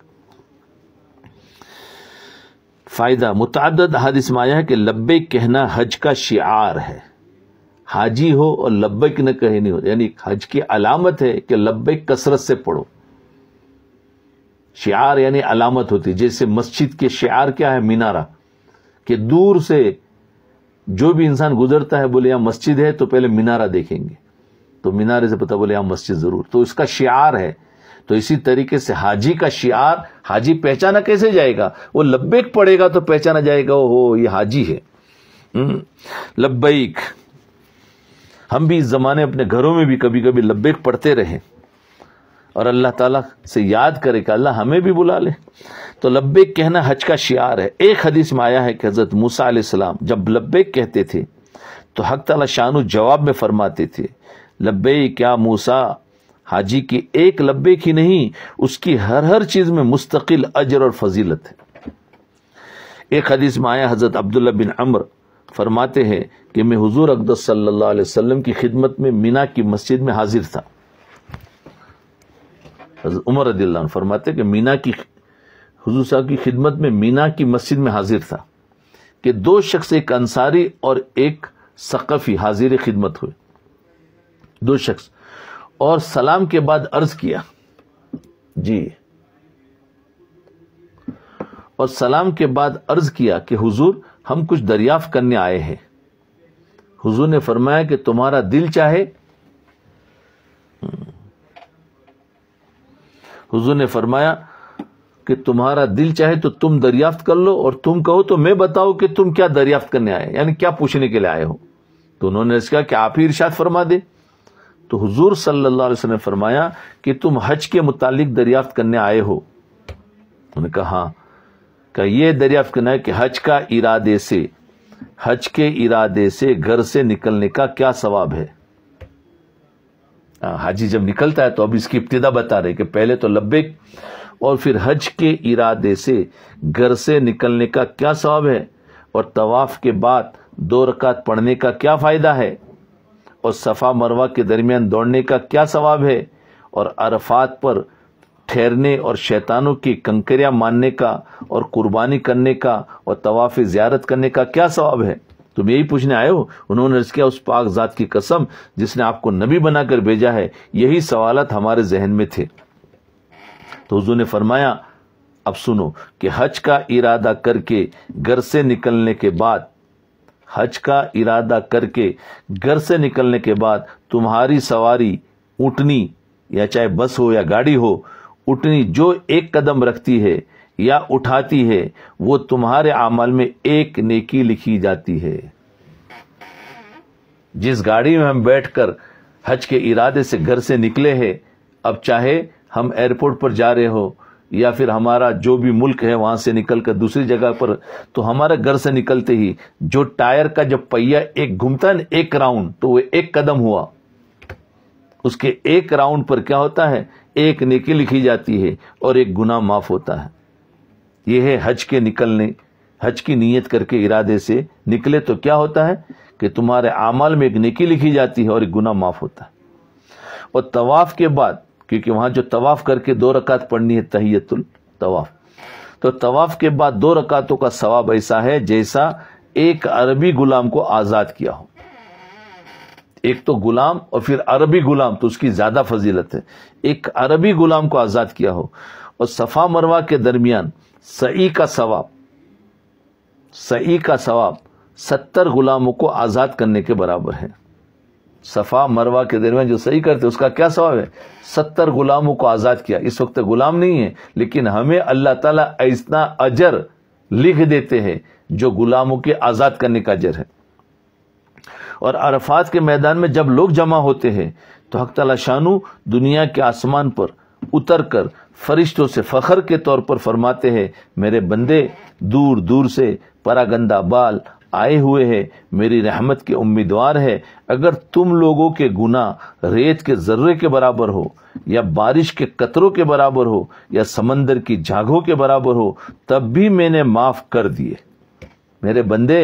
फ़ायदा मुतद हादिस में आया है कि लब्बे कहना हज का शिआर है हाजी हो और लब्बैक न कहनी हो यानी हज की अलामत है कि लब्बे कसरत से पढ़ो शिआर यानी अलामत होती जैसे मस्जिद के शिआर क्या है मीनारा कि दूर से जो भी इंसान गुजरता है बोले यहां मस्जिद है तो पहले मीनारा देखेंगे तो मीनारे से पता बोले यहां मस्जिद जरूर तो इसका शिआर है तो इसी तरीके से हाजी का शिआर हाजी पहचाना कैसे जाएगा वो लब्बेक पड़ेगा तो पहचाना जाएगा ओ ये हाजी है हम्म। लब्बैक हम भी इस ज़माने अपने घरों में भी कभी कभी लब्बैक पढ़ते रहे और अल्लाह ताला से याद करे कि अल्लाह हमें भी बुला ले तो लब्बैक कहना हज का शियार है एक हदीस में आया है कि हज़रत मूसा सलाम जब लब्बैक कहते थे तो हक ताला शानु जवाब में फरमाते थे लब्बे क्या मूसा हाजी की एक लब्बे की नहीं उसकी हर हर चीज में मुस्तकिल अजर और फजीलत है एक हदीस में आया हजरत अब्दुल्ला बिन अमर फरमाते हैं कि मैं हुजूर अकदस सल्लल्लाहु अलैहि वसल्लम की खिदमत में मीना की मस्जिद में हाजिर था उमर अदिल्ला फरमाते कि मीना की हजूर साहब की खिदमत में मीना की मस्जिद में हाजिर था कि दो शख्स एक अंसारी और एक सकफ़ी हाजिर खिदमत हुए दो शख्स और सलाम के बाद अर्ज किया जी और सलाम के बाद अर्ज किया कि हुजूर हम कुछ दरियाफ्त करने आए हैं हुजूर ने फरमाया कि तुम्हारा दिल चाहे हुजूर ने फरमाया कि तुम्हारा दिल चाहे तो तुम दरियाफ्त कर लो और तुम कहो तो मैं बताओ कि तुम क्या दरियाफ्त करने आए यानी क्या पूछने के लिए आए हो तो उन्होंने कहा कि आप ही इर्शाद फरमा दे तो हुजूर सल्लल्लाहु अलैहि वसल्लम ने फरमाया कि तुम हज के मुतालिक दरियाफ्त करने आए हो उन्होंने कहा हाँ। का यह दरियाफ्त करना है कि हज का इरादे से हज के इरादे से घर से निकलने का क्या सवाब है हाँ, हाजी जब निकलता है तो अब इसकी इब्तदा बता रहे कि पहले तो लब्बेक और फिर हज के इरादे से घर से निकलने का क्या सवाब है और तवाफ के बाद दो रकात पढ़ने का क्या फ़ायदा है और सफ़ा मरवा के दरमियान दौड़ने का क्या सवाब है और अरफात पर ठहरने और शैतानों की कंकरियाँ मानने का और कुर्बानी करने का और तवाफ़ ज़्यारत करने का क्या सवाब है तुम यही पूछने आए हो उन्होंने अर्ज किया उस पाक ज़ात की कसम जिसने आपको नबी बनाकर भेजा है यही सवालत हमारे जहन में थे तो हजू ने फरमाया अब सुनो कि हज का इरादा करके घर से निकलने के बाद हज का इरादा करके घर से निकलने के बाद तुम्हारी सवारी उठनी या चाहे बस हो या गाड़ी हो उठनी जो एक कदम रखती है या उठाती है वो तुम्हारे अमल में एक नेकी लिखी जाती है जिस गाड़ी में हम बैठकर हज के इरादे से घर से निकले हैं अब चाहे हम एयरपोर्ट पर जा रहे हो या फिर हमारा जो भी मुल्क है वहां से निकल कर दूसरी जगह पर तो हमारे घर से निकलते ही जो टायर का जब पहिया एक घूमता है ना एक राउंड तो वो एक कदम हुआ उसके एक राउंड पर क्या होता है एक नेकी लिखी जाती है और एक गुना माफ होता है यह है हज के निकलने हज की नीयत करके इरादे से निकले तो क्या होता है कि तुम्हारे आमाल में एक नेकी लिखी जाती है और एक गुना माफ होता है और तवाफ के बाद क्योंकि वहां जो तवाफ़ करके दो रकात पढ़नी है तहियतुल तवाफ़ तो तवाफ़ के बाद दो रकातों का सवाब ऐसा है जैसा एक अरबी गुलाम को आज़ाद किया हो एक तो गुलाम और फिर अरबी गुलाम तो उसकी ज़्यादा फजीलत है एक अरबी गुलाम को आज़ाद किया हो और सफ़ा मरवा के दरमियान सई का सवाब सई का सवाब सत्तर गुलामों को आज़ाद करने के बराबर है सफ़ा मरवा के दरमियान जो सही करते उसका क्या सवाब है सत्तर गुलामों को आज़ाद किया इस वक्त गुलाम नहीं है लेकिन हमें अल्लाह ताला ऐसा अजर लिख देते हैं जो गुलामों के आज़ाद करने का अजर है और अरफात के मैदान में जब लोग जमा होते हैं तो हक तला शानू दुनिया के आसमान पर उतर कर फरिश्तों से फ़खर के तौर पर फरमाते हैं मेरे बंदे दूर दूर से परागंदा बाल आए हुए है मेरी रहमत के उम्मीदवार है अगर तुम लोगों के गुना रेत के जर्रे के बराबर हो या बारिश के कतरों के बराबर हो या समंदर की झागों के बराबर हो तब भी मैंने माफ कर दिए मेरे बंदे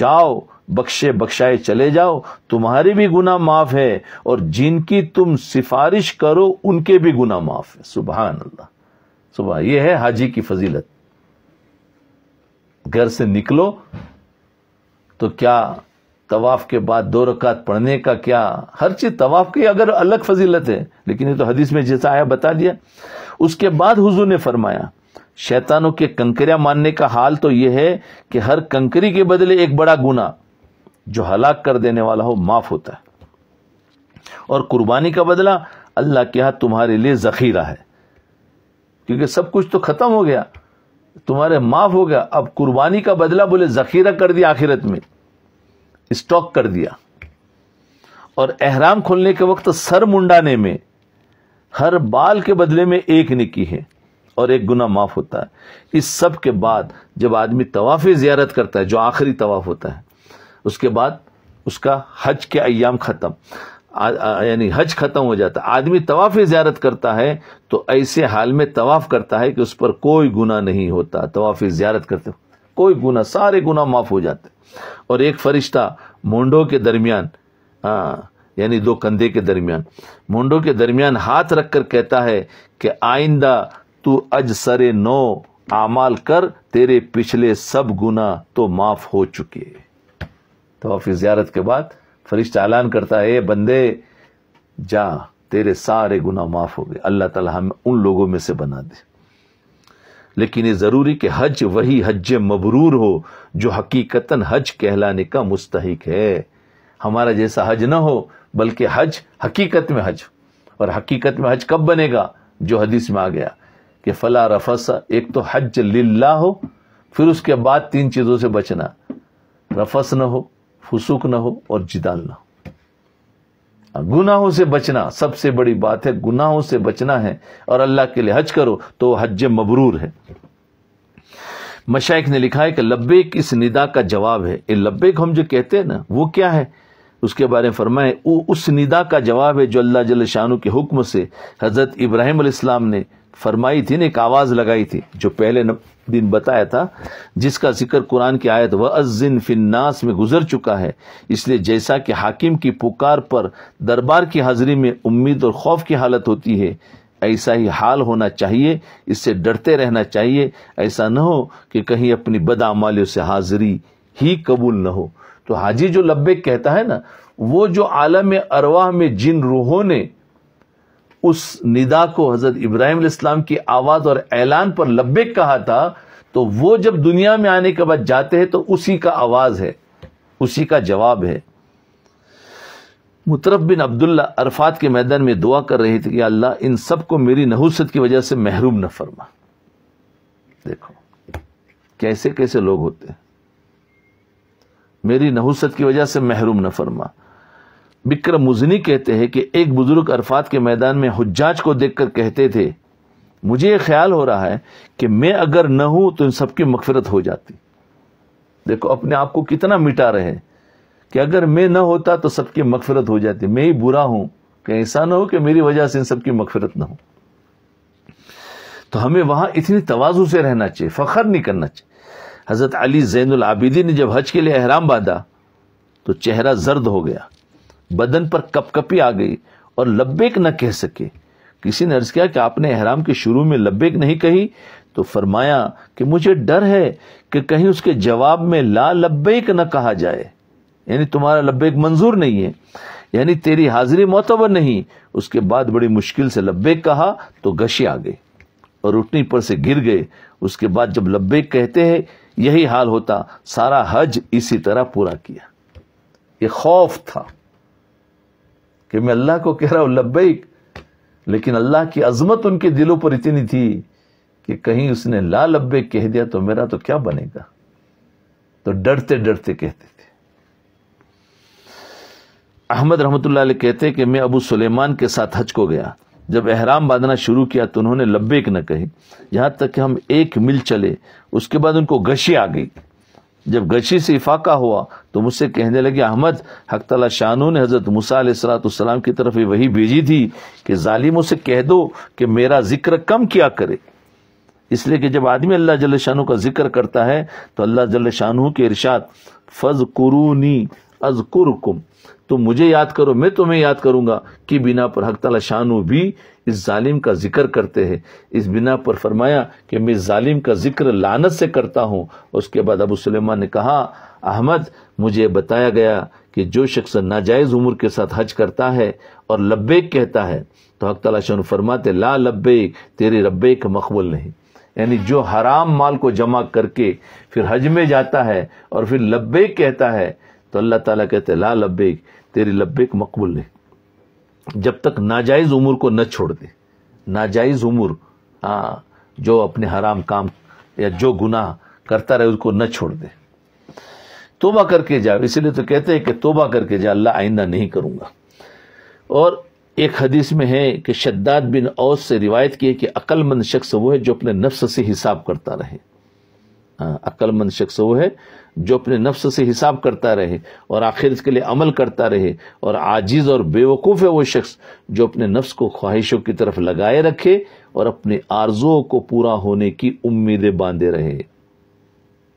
जाओ बख्शे बख्शाए चले जाओ तुम्हारे भी गुना माफ है और जिनकी तुम सिफारिश करो उनके भी गुना माफ है सुबह अल्लाह सुबह यह है हाजी की फजीलत घर से निकलो तो क्या तवाफ के बाद दो रकात पढ़ने का क्या हर चीज़ तवाफ की अगर अलग फजीलत है लेकिन ये तो हदीस में जैसा आया बता दिया उसके बाद हुजूर ने फरमाया शैतानों के कंकरिया मानने का हाल तो यह है कि हर कंकरी के बदले एक बड़ा गुना जो हलाक कर देने वाला हो माफ होता है और कुर्बानी का बदला अल्लाह के यहाँ तुम्हारे लिए जखीरा है क्योंकि सब कुछ तो खत्म हो गया तुम्हारे माफ हो गया अब कुर्बानी का बदला बोले जखीरा कर दिया आखिरत में स्टॉक कर दिया और एहराम खोलने के वक्त सर मुंडाने में हर बाल के बदले में एक निकी है और एक गुना माफ होता है इस सब के बाद जब आदमी तवाफ़ ज़्यारत करता है जो आखिरी तवाफ़ होता है उसके बाद उसका हज के अयाम ख़त्म यानी हज खत्म हो जाता है आदमी तवाफ ज्यारत करता है तो ऐसे हाल में तवाफ करता है कि उस पर कोई गुना नहीं होता तवाफ ज्यारत करते कोई गुना सारे गुना माफ हो जाते और एक फरिश्ता मुंडों के दरमियान यानी दो कंधे के दरमियान मुंडों के दरमियान हाथ रखकर कहता है कि आइंदा तू अज सरे नो आमाल कर तेरे पिछले सब गुना तो माफ हो चुके तो ज्यारत के बाद फरिश्ता ऐलान करता है बंदे जा तेरे सारे गुना माफ हो गए अल्लाह ताला हम उन लोगों में से बना दे लेकिन ये ज़रूरी कि हज वही हज मबरूर हो जो हकीकता हज कहलाने का मुस्तक है हमारा जैसा हज ना हो बल्कि हज हकीकत में हज और हकीकत में हज कब बनेगा जो हदीस में आ गया कि फला रफस एक तो हज लिल्ला हो फिर उसके बाद तीन चीज़ों से बचना रफस न हो फुसूक ना हो और जिदाल ना हो गुनाहों से बचना सबसे बड़ी बात है गुनाहों से बचना है और अल्लाह के लिए हज करो तो हज मबरूर है मशाइक ने लिखा है कि लब्बे इस निदा का जवाब है ये को हम जो कहते हैं ना वो क्या है उसके बारे में फरमाए उस निदा का जवाब है जो अल्लाह जल शाहानु के हुक्म से हज़रत इब्राहिम इस्लाम ने फरमाई थी ने एक आवाज़ लगाई थी जो पहले दिन बताया था जिसका जिक्र कुरान की आयत व अजिन फिन्नास में गुजर चुका है इसलिए जैसा कि हाकिम की पुकार पर दरबार की हाजिरी में उम्मीद और खौफ की हालत होती है ऐसा ही हाल होना चाहिए इससे डरते रहना चाहिए ऐसा न हो कि कहीं अपनी बदामालियों से हाजिरी ही कबूल न हो तो हाजी जो लब्बे कहता है ना वो जो आलम अरवाह में जिन रूहों ने उस निदा को हजरत इब्राहिम इस्लाम की आवाज और ऐलान पर लब्बे कहा था तो वो जब दुनिया में आने के बाद जाते हैं तो उसी का आवाज है उसी का जवाब है मुतरफ बिन अब्दुल्ला अरफात के मैदान में दुआ कर रहे थे कि अल्लाह इन सबको मेरी नहुसत की वजह से महरूम न फरमा देखो कैसे कैसे लोग होते हैं मेरी नहुसत की वजह से महरूम न फरमा बिक्रम मुजनी कहते हैं कि एक बुजुर्ग अरफात के मैदान में हजाज को देखकर कहते थे मुझे ये ख्याल हो रहा है कि मैं अगर न हूं तो इन सबकी मफफरत हो जाती देखो अपने आप को कितना मिटा रहे कि अगर मैं न होता तो सबकी मफफरत हो जाती मैं ही बुरा हूं कहीं ऐसा ना हो कि मेरी वजह से इन सबकी मफफरत ना हो तो हमें वहां इतनी तोज़ु से रहना चाहिए फखर नहीं करना चाहिए हज़रत अली जैन आबिदी ने जब हज के लिए अहराम बांधा तो चेहरा जर्द हो गया बदन पर कपकपी आ गई और लब्बेक न कह सके किसी ने अर्ज किया कि आपने अहराम के शुरू में लब्बेक नहीं कही तो फरमाया कि मुझे डर है कि कहीं उसके जवाब में ला लब्बेक न कहा जाए यानी तुम्हारा लब्बेक मंजूर नहीं है यानी तेरी हाजिरी मोतबर नहीं उसके बाद बड़ी मुश्किल से लब्बेक कहा तो गशी आ गई और उठनी पर से गिर गए उसके बाद जब लब्बेक कहते हैं यही हाल होता सारा हज इसी तरह पूरा किया ये खौफ था कि मैं अल्लाह को कह रहा हूं लब्बैक लेकिन अल्लाह की अजमत उनके दिलों पर इतनी थी कि कहीं उसने ला लब्बैक कह दिया तो मेरा तो क्या बनेगा तो डरते डरते कहते थे अहमद रहमतुल्लाह कहते कि मैं अबू सुलेमान के साथ हज को गया जब एहराम बांधना शुरू किया तो उन्होंने लब्बेक न कहे यहाँ तक कि हम एक मिल चले उसके बाद उनको गशी आ गई जब गशी से इफाका हुआ तो मुझसे कहने लगे अहमद हक तला शानू ने हज़रत मूसा की तरफ वही भेजी थी कि ालिमों से कह दो कि मेरा जिक्र कम किया करे इसलिए कि जब आदमी अल्लाह जल शाहानू का जिक्र करता है तो अल्लाह जल शाहानू के इर्शाद फज कुरूनी अजकुर तो मुझे याद करो मैं तुम्हें याद करूंगा कि बिना पर हक तला शानू भी इस जालिम का जिक्र करते हैं इस बिना पर फरमाया कि मैं जालिम का जिक्र लानत से करता हूं उसके बाद अबू सलेमान ने कहा अहमद मुझे बताया गया कि जो शख्स नाजायज़ उम्र के साथ हज करता है और लब्बेक कहता है तो हक तला शान फरमाते ला लब्बैक तेरे रब्बैक मकबूल नहीं यानी जो हराम माल को जमा करके फिर हज में जाता है और फिर लब्बैक कहता है तो अल्लाह ताला कहते ला लब्बेक तेरी लब्बेक मकबूल नहीं जब तक नाजायज़ उमूर को न छोड़ दे नाजायज़ उमूर जो अपने हराम काम या जो गुनाह करता रहे उसको न छोड़ दे तोबा करके जाओ इसलिए तो कहते हैं कि तोबा करके जा अल्लाह आइंदा नहीं करूंगा और एक हदीस में है कि शद्दाद बिन औस से रिवायत की है कि अक्लमंद शख्स वो है जो अपने नफ्स से हिसाब करता रहे हाँ, अक्लमंद शख्स वो है जो अपने नफ्स से हिसाब करता रहे और आखिर इसके लिए अमल करता रहे और आजीज और बेवकूफ़ है वो शख्स जो अपने नफ्स को ख्वाहिशों की तरफ लगाए रखे और अपने आर्जुओं को पूरा होने की उम्मीदें बांधे रहे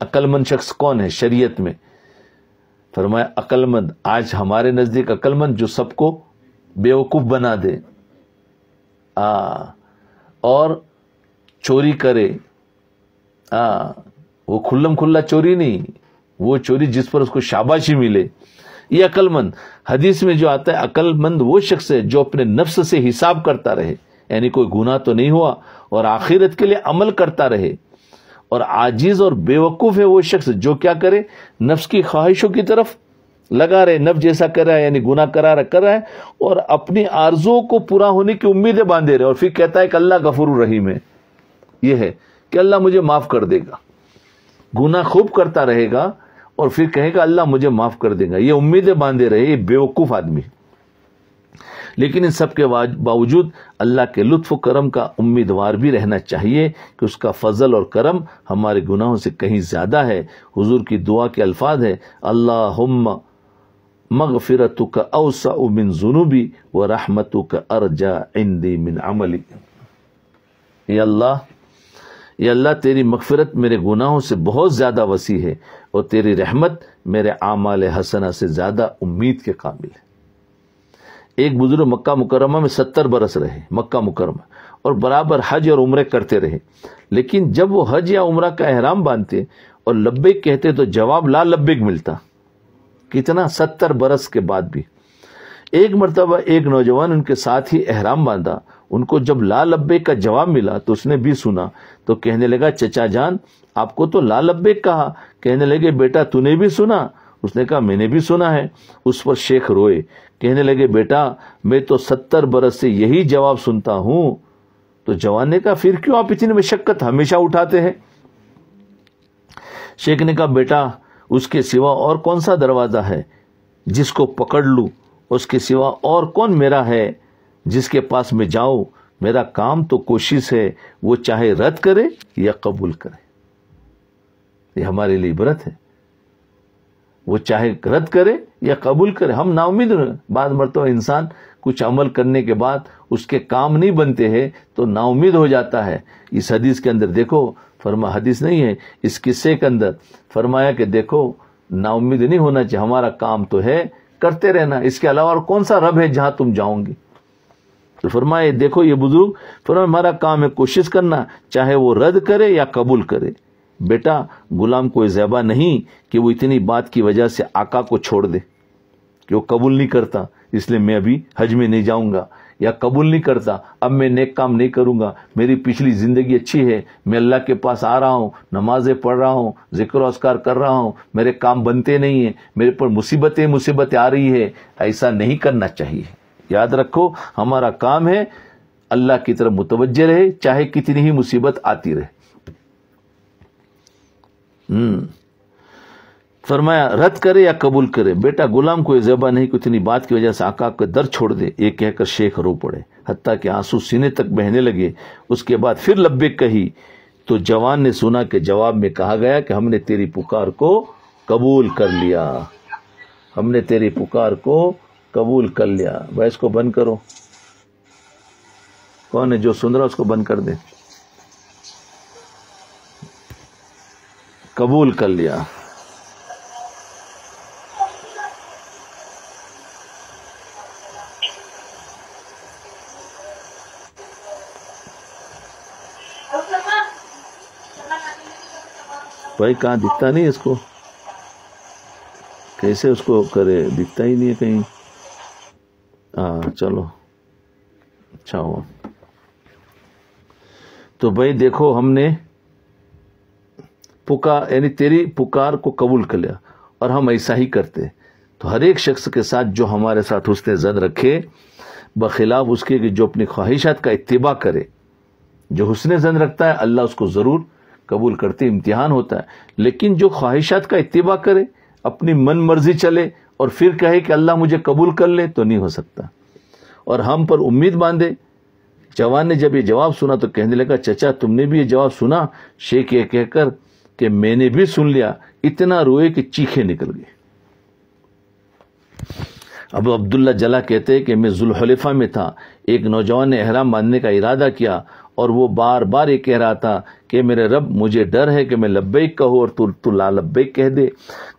अक्लमंद शख्स कौन है शरीयत में फरमाया अक्लमंद आज हमारे नज़दीक अक्लमंद जो सबको बेवकूफ़ बना दे आ, हाँ, और चोरी करे आ, हाँ, वो खुल्लम खुल्ला चोरी नहीं वो चोरी जिस पर उसको शाबाशी मिले ये अकलमंद हदीस में जो आता है अकलमंद वो शख्स है जो अपने नफ्स से हिसाब करता रहे यानी कोई गुना तो नहीं हुआ और आखिरत के लिए अमल करता रहे और आजीज और बेवकूफ है वो शख्स जो क्या करे नफ्स की ख्वाहिशों की तरफ लगा रहे नफ जैसा कर रहा है यानी गुना करा रहा कर रहा है और अपनी आरजुओं को पूरा होने की उम्मीदें बांधे रहे और फिर कहता है कि अल्लाह गफुर रहीम है यह है कि अल्लाह मुझे माफ कर देगा गुना खूब करता रहेगा और फिर कहेगा अल्लाह मुझे माफ कर देगा ये उम्मीदें बांधे रहे ये बेवकूफ आदमी लेकिन इन सब के बावजूद अल्लाह के लुत्फ करम का उम्मीदवार भी रहना चाहिए कि उसका फजल और करम हमारे गुनाहों से कहीं ज़्यादा है हुजूर की दुआ के अल्फाज है अल्लाह मग का अवसा बिन जुनूबी व रहमत का अरजा इंदी मिन अमली अल्लाह ये अल्लाह तेरी मगफरत मेरे गुनाहों से बहुत ज़्यादा वसी है और तेरी रहमत मेरे आमाल हसना से ज़्यादा उम्मीद के काबिल है एक बुजुर्ग मक्का मुकरमा में सत्तर बरस रहे मक्का मुकरमा और बराबर हज और उम्र करते रहे लेकिन जब वो हज या उम्र का अहराम बांधते और लब्बिक कहते तो जवाब ला लब्बेक मिलता कितना सत्तर बरस के बाद भी एक मरतबा एक नौजवान उनके साथ ही अहराम बांधा उनको जब ला लब्बे का जवाब मिला तो उसने भी सुना तो कहने लगा चचा जान आपको तो ला लब्बे कहा कहने लगे बेटा तूने भी सुना उसने कहा मैंने भी सुना है उस पर शेख रोए कहने लगे बेटा मैं तो सत्तर बरस से यही जवाब सुनता हूं तो जवान ने कहा फिर क्यों आप इतनी मशक्कत हमेशा उठाते हैं शेख ने कहा बेटा उसके सिवा और कौन सा दरवाज़ा है जिसको पकड़ लू उसके सिवा और कौन मेरा है जिसके पास मैं जाऊं मेरा काम तो कोशिश है वो चाहे रद्द करे या कबूल करे ये हमारे लिए इबरत है वो चाहे रद्द करे या कबूल करे हम नाउमीद बाद मरतब इंसान कुछ अमल करने के बाद उसके काम नहीं बनते हैं तो नाउमीद हो जाता है इस हदीस के अंदर देखो फरमा हदीस नहीं है इस किस्से के अंदर फरमाया कि देखो नाउमीद नहीं होना चाहिए हमारा काम तो है करते रहना इसके अलावा और कौन सा रब है जहां तुम जाओगे तो फरमाए देखो ये बुजुर्ग फरमाए हमारा काम है कोशिश करना चाहे वो रद्द करे या कबूल करे बेटा गुलाम कोई जैबा नहीं कि वो इतनी बात की वजह से आका को छोड़ दे कि वो कबूल नहीं करता इसलिए मैं अभी हज में नहीं जाऊंगा या कबूल नहीं करता अब मैं नेक काम नहीं करूंगा मेरी पिछली ज़िंदगी अच्छी है मैं अल्लाह के पास आ रहा हूँ नमाजें पढ़ रहा हूँ जिक्र असकार कर रहा हूं मेरे काम बनते नहीं है मेरे पर मुसीबतें मुसीबतें आ रही है ऐसा नहीं करना चाहिए याद रखो हमारा काम है अल्लाह की तरफ मुतवजह रहे चाहे कितनी ही मुसीबत आती रहे हम्म। फरमाया रद्द करे या कबूल करे बेटा गुलाम को जबा नहीं कितनी बात की वजह से आका को दर छोड़ दे ये कहकर शेख रो पड़े हत्या के आंसू सीने तक बहने लगे उसके बाद फिर लब्बे कही तो जवान ने सुना के जवाब में कहा गया कि हमने तेरी पुकार को कबूल कर लिया हमने तेरी पुकार को कबूल कर लिया भाई इसको बंद करो कौन है जो सुन रहा उसको बंद कर दे कबूल कर लिया भाई कहाँ दिखता नहीं इसको कैसे उसको करे दिखता ही नहीं है कहीं हाँ, चलो अच्छा हुआ तो भाई देखो हमने पुकार यानी तेरी पुकार को कबूल कर लिया और हम ऐसा ही करते तो हर एक शख्स के साथ जो हमारे साथ उसने जद रखे बखिलाफ उसके कि जो अपनी ख्वाहिशात का इतबा करे जो हुसन जन रखता है अल्लाह उसको ज़रूर कबूल करते इम्तिहान होता है लेकिन जो ख्वाहिशात का इतबा करे अपनी मन मर्जी चले और फिर कहे कि अल्लाह मुझे कबूल कर ले तो नहीं हो सकता और हम पर उम्मीद बांधे जवान ने जब ये जवाब सुना तो कहने लगा चचा तुमने भी ये जवाब सुना शेख ये कहकर कि मैंने भी सुन लिया इतना रोए कि चीखे निकल गए अब अब्दुल्ला जला कहते हैं कि मैं जुल्हलीफा में था एक नौजवान ने अहराम बांधने का इरादा किया और वो बार बार ये कह रहा था कि मेरे रब मुझे डर है कि मैं लब्बैक कहूँ और तू तू ला लब्बैक कह दे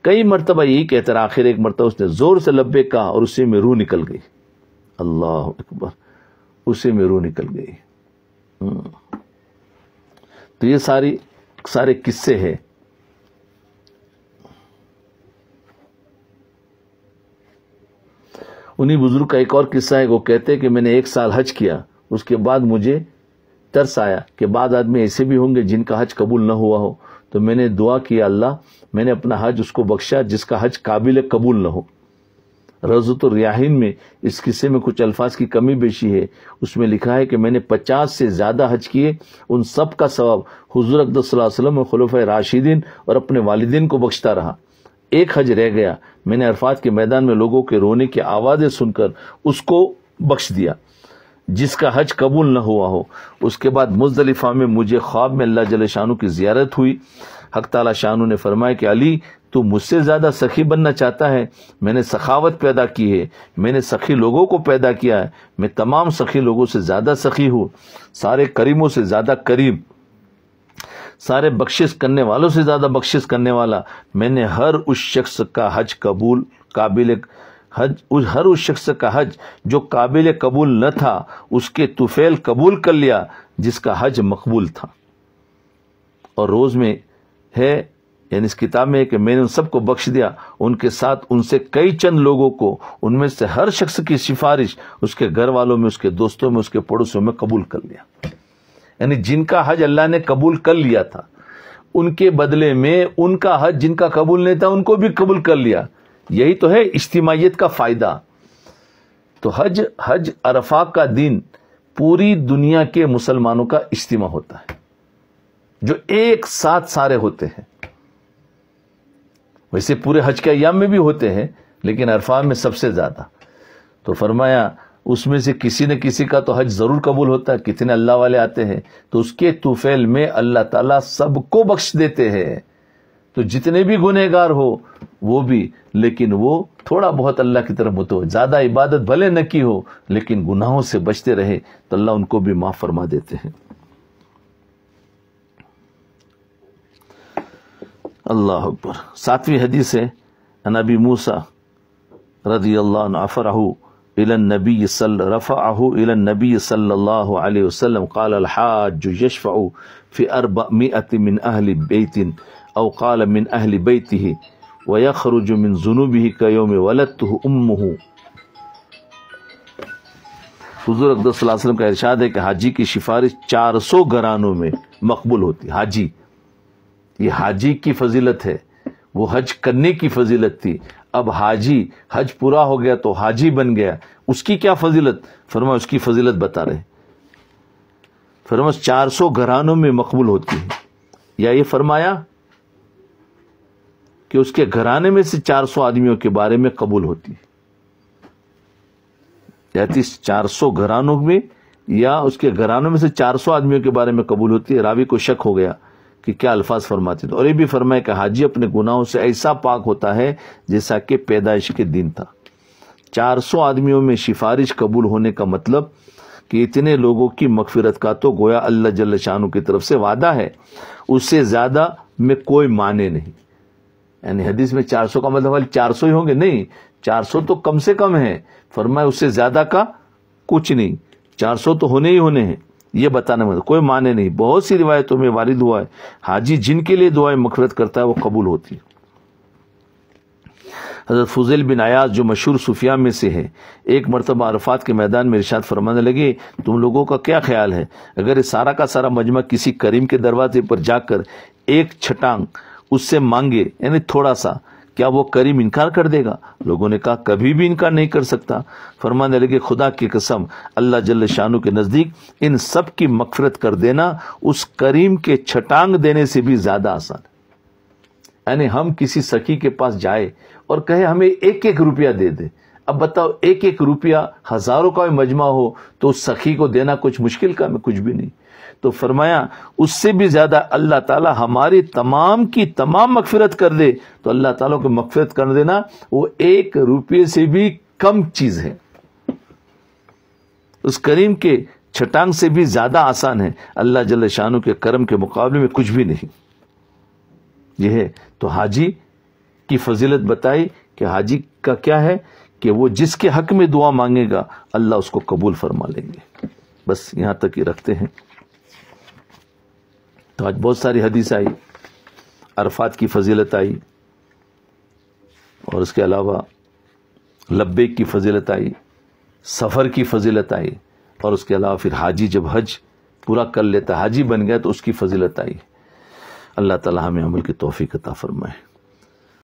कई मरतबा यही कहता रहा आखिर एक मरतबा उसने ज़ोर से लब्बैक कहा और उसी में रूह निकल गई अल्लाह अकबर उसी में रूह निकल गई हम्म। तो ये सारी सारे किस्से हैं उन्हीं बुजुर्ग का एक और किस्सा है वो कहते हैं कि मैंने एक साल हज किया उसके बाद मुझे तरस आया कि बाद आदमी ऐसे भी होंगे जिनका हज कबूल न हुआ हो तो मैंने दुआ किया अल्लाह मैंने अपना हज उसको बख्शा जिसका हज काबिल कबूल न हो रजत रियाहिन में इस किस्से में कुछ अल्फाज की कमी बेशी है उसमें लिखा है कि मैंने पचास से ज़्यादा हज किए उन सब का सवाब हजूर अकदम और खलफ़ राशिदीन और अपने वालदेन को बख्शता रहा एक हज रह गया मैंने अरफात के मैदान में लोगों के रोने की आवाज़ें सुनकर उसको बख्श दिया जिसका हज कबूल न हुआ हो उसके बाद मुजलिफा में मुझे ख्वाब में अल्लाह जल शानू की जियारत हुई हक तला शाहू ने फरमाया कि अली तू मुझसे ज़्यादा सखी बनना चाहता है मैंने सखावत पैदा की है मैंने सखी लोगों को पैदा किया है मैं तमाम सखी लोगों से ज़्यादा सखी हूँ सारे करीमों से ज़्यादा करीब सारे बख्शिश करने वालों से ज़्यादा बख्शिश करने वाला मैंने हर उस शख्स का हज कबूल काबिल हज उस हर उस शख्स का हज जो काबिल कबूल न था उसके तुफेल कबूल कर लिया जिसका हज मकबूल था और रोज़ में है यानी इस किताब में कि मैंने उन सबको बख्श दिया उनके साथ उनसे कई चंद लोगों को उनमें से हर शख्स की सिफारिश उसके घर वालों में उसके दोस्तों में उसके पड़ोसियों में कबूल कर लिया यानी जिनका हज अल्लाह ने कबूल कर लिया था उनके बदले में उनका हज जिनका कबूल नहीं था उनको भी कबूल कर लिया यही तो है इज्तिमाियत का फ़ायदा तो हज हज अरफा का दिन पूरी दुनिया के मुसलमानों का इज्तिमा होता है जो एक साथ सारे होते हैं वैसे पूरे हज के अयाम में भी होते हैं लेकिन अरफा में सबसे ज़्यादा तो फरमाया उसमें से किसी न किसी का तो हज ज़रूर कबूल होता है कितने अल्लाह वाले आते हैं तो उसके तुफेल में अल्लाह ताला सबको बख्श देते हैं तो जितने भी गुनहगार हो वो भी लेकिन वो थोड़ा बहुत अल्लाह की तरफ हो ज़्यादा इबादत भले न की हो लेकिन गुनाहों से बचते रहे तो अल्लाह उनको भी माफ़ फरमा देते हैं अल्लाह अकबर सातवीं हदीस है नबी मूसा रजी अल्लाह आफराहू इलनबी रफ़ाहु इलनबी सल्लल्लाहु अलैहि वसल्लम क़ाल अलहाज यशफ़अ फ़ी अरबमिअत मिन अहल बैतिन औ क़ाल मिन अहल बैतिहि व यखरुज मिन जुनूबिहि कयौम वलदतुहु हजूर अकदम का इरशाद है कि हाजी की सिफारिश 400 घरानों में मकबूल होती हाजी ये हाजी की फजीलत है वो हज करने की फजीलत थी अब हाजी हज पूरा हो गया तो हाजी बन गया उसकी क्या फजीलत फरमा उसकी फजीलत बता रहे फरमा चार सौ घरानों में मकबूल होती है या ये फरमाया कि उसके घराने में से चार सौ आदमियों के बारे में कबूल होती है तीस तो चार सौ घरानों में या उसके घरानों में से चार सौ आदमियों के बारे में कबूल होती है रावी को शक हो गया कि क्या अल्फाज फरमाते थे और ये भी फरमाए कि हाजी अपने गुनाहों से ऐसा पाक होता है जैसा कि पैदाइश के दिन था 400 आदमियों में सिफारिश कबूल होने का मतलब कि इतने लोगों की मकफिरत का तो गोया अल्लाह जल्ल शाहू की तरफ से वादा है उससे ज़्यादा में कोई माने नहीं यानी हदीस में 400 का मतलब चार सौ ही होंगे नहीं 400 तो कम से कम है फरमाए उससे ज़्यादा का कुछ नहीं 400 तो होने ही होने हैं ये बताने में कोई माने नहीं बहुत सी रिवायतों में वारिद हुआ है हाजी जिनके लिए दुआएं मफरत करता है वो कबूल होती है हज़रत फजल बिन आयास जो मशहूर सूफिया में से है एक मरतबा अरफात के मैदान में रिशात फरमाने लगे तुम लोगों का क्या ख्याल है अगर ये सारा का सारा मजमा किसी करीम के दरवाजे पर जाकर एक छटांग उससे मांगे यानी थोड़ा सा क्या वो करीम इनकार कर देगा लोगों ने कहा कभी भी इनकार नहीं कर सकता फरमाने लगे खुदा की कसम अल्लाह जल्ल शाहू के नज़दीक इन सब की मफफरत कर देना उस करीम के छटांग देने से भी ज़्यादा आसान यानी हम किसी सखी के पास जाए और कहे हमें एक एक रुपया दे दे अब बताओ एक एक रुपया हज़ारों का मजमा हो तो उस सखी को देना कुछ मुश्किल काम है कुछ भी नहीं तो फरमाया उससे भी ज़्यादा अल्लाह ताला हमारी तमाम की तमाम मकफिरत कर दे तो अल्लाह ताला को मकफिरत कर देना वो एक रुपये से भी कम चीज़ है उस करीम के छटांग से भी ज़्यादा आसान है अल्लाह जल शाहू के करम के मुकाबले में कुछ भी नहीं यह है तो हाजी की फजीलत बताई कि हाजी का क्या है कि वो जिसके हक में दुआ मांगेगा अल्लाह उसको कबूल फरमा लेंगे बस यहां तक ही रखते हैं तो आज बहुत सारी हदीस आई अरफात की फजीलत आई और उसके अलावा लब्बे की फजीलत आई सफ़र की फजीलत आई और उसके अलावा फिर हाजी जब हज पूरा कर लेता हाजी बन गया तो उसकी फजीलत आई अल्लाह ताला हमें अमल की तोफ़ी अता फरमाए